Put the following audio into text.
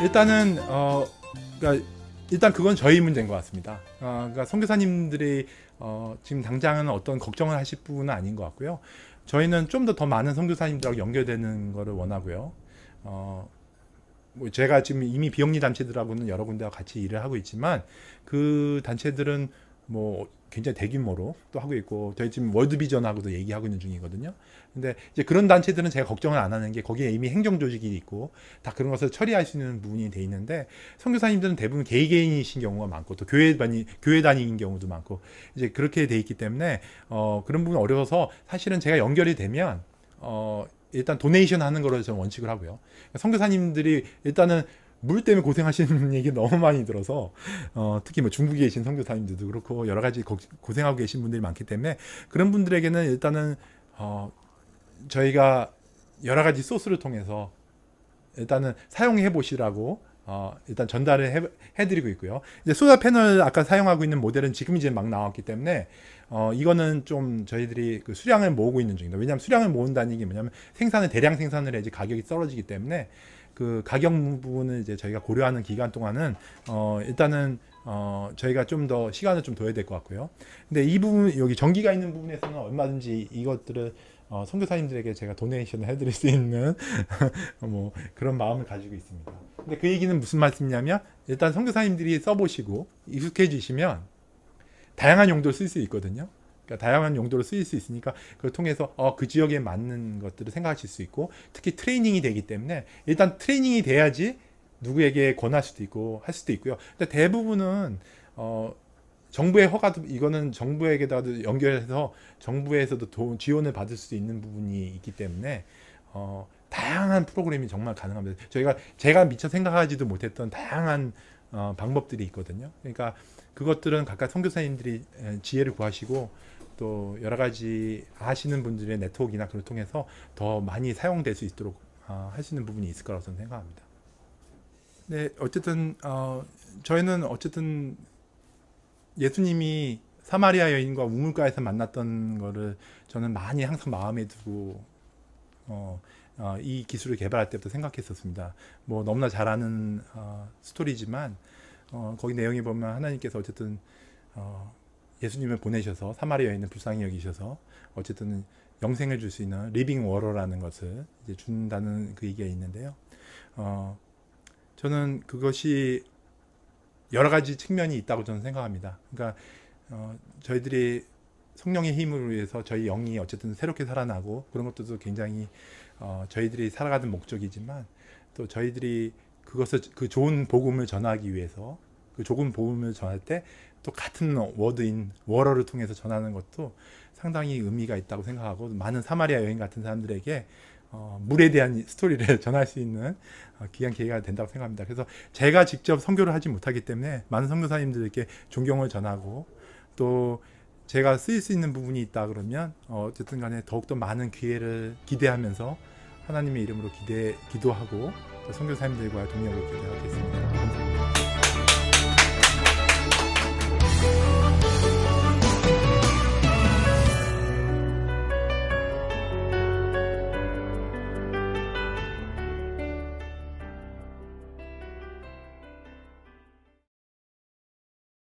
일단은 어 그러니까 일단 그건 저희 문제인 것 같습니다. 어, 그러니까 선교사님들이 어, 지금 당장은 어떤 걱정을 하실 부분은 아닌 것 같고요. 저희는 좀 더 더 많은 선교사님들하고 연결되는 것을 원하고요. 어, 뭐 제가 지금 이미 비영리 단체들하고는 여러 군데와 같이 일을 하고 있지만 그 단체들은 뭐 굉장히 대규모로 또 하고 있고 저희 지금 월드비전하고도 얘기하고 있는 중이거든요. 근데 이제 그런 단체들은 제가 걱정을 안 하는 게 거기에 이미 행정 조직이 있고 다 그런 것을 처리할 수 있는 부분이 돼 있는데 선교사님들은 대부분 개개인이신 경우가 많고 또 교회 다니 교회 다니는 경우도 많고 이제 그렇게 돼 있기 때문에 어 그런 부분 어려워서 사실은 제가 연결이 되면 어 일단 도네이션 하는 거를 저는 원칙을 하고요. 그러니까 선교사님들이 일단은 물 때문에 고생하시는 얘기 너무 많이 들어서 어, 특히 뭐 중국에 계신 선교사님들도 그렇고 여러 가지 고, 생하고 계신 분들이 많기 때문에 그런 분들에게는 일단은 어, 저희가 여러 가지 소스를 통해서 일단은 사용해 보시라고 어, 일단 전달을 해, 드리고 있고요. 이제 소다 패널 아까 사용하고 있는 모델은 지금 이제 막 나왔기 때문에 어, 이거는 좀 저희들이 그 수량을 모으고 있는 중입니다. 왜냐하면 수량을 모은다는 게 뭐냐면 생산을 대량 생산을 해야지 가격이 떨어지기 때문에 그 가격 부분은 이제 저희가 고려하는 기간 동안은 어 일단은 어 저희가 좀 더 시간을 좀 둬야 될 것 같고요. 근데 이 부분 여기 전기가 있는 부분에서는 얼마든지 이것들을 어 선교사님들에게 제가 도네이션을 해드릴 수 있는 뭐 그런 마음을 가지고 있습니다. 근데 그 얘기는 무슨 말씀이냐면 일단 선교사님들이 써보시고 익숙해지시면 다양한 용도로 쓸 수 있거든요. 그러니까 다양한 용도로 쓰일 수 있으니까 그걸 통해서 어, 그 지역에 맞는 것들을 생각하실 수 있고 특히 트레이닝이 되기 때문에 일단 트레이닝이 돼야지 누구에게 권할 수도 있고 할 수도 있고요. 근데 대부분은 어, 정부의 허가도 이거는 정부에게다도 연결해서 정부에서도 돈 지원을 받을 수 있는 부분이 있기 때문에 어, 다양한 프로그램이 정말 가능합니다. 저희가 제가 미처 생각하지도 못했던 다양한 어, 방법들이 있거든요. 그러니까 그것들은 각각 선교사님들이 지혜를 구하시고 또 여러 가지 아시는 분들의 네트워크나 그를 통해서 더 많이 사용될 수 있도록 어, 할수는 부분이 있을 거라고 저는 생각합니다. 네, 어쨌든 어, 저희는 어쨌든 예수님이 사마리아 여인과 우물가에서 만났던 거를 저는 많이 항상 마음에 두고 어, 어, 이 기술을 개발할 때부터 생각했었습니다. 뭐 너무나 잘 아는 어, 스토리지만 어, 거기 내용에 보면 하나님께서 어쨌든 어, 예수님을 보내셔서 사마리아에 있는 불쌍히 여기셔서 어쨌든 영생을 줄 수 있는 리빙 워러라는 것을 이제 준다는 그 얘기가 있는데요. 어, 저는 그것이 여러 가지 측면이 있다고 저는 생각합니다. 그러니까 어, 저희들이 성령의 힘을 위해서 저희 영이 어쨌든 새롭게 살아나고 그런 것들도 굉장히 어, 저희들이 살아가는 목적이지만 또 저희들이 그것을 그 좋은 복음을 전하기 위해서 그 조금 보음을 전할 때 또 같은 워드인 워러를 통해서 전하는 것도 상당히 의미가 있다고 생각하고 많은 사마리아 여행 같은 사람들에게 어, 물에 대한 스토리를 전할 수 있는 어, 귀한 기회가 된다고 생각합니다. 그래서 제가 직접 선교를 하지 못하기 때문에 많은 선교사님들에게 존경을 전하고 또 제가 쓰일 수 있는 부분이 있다 그러면 어, 어쨌든 간에 더욱더 많은 기회를 기대하면서 하나님의 이름으로 기대 기도하고 또 선교사님들과 동력을 기대하겠습니다.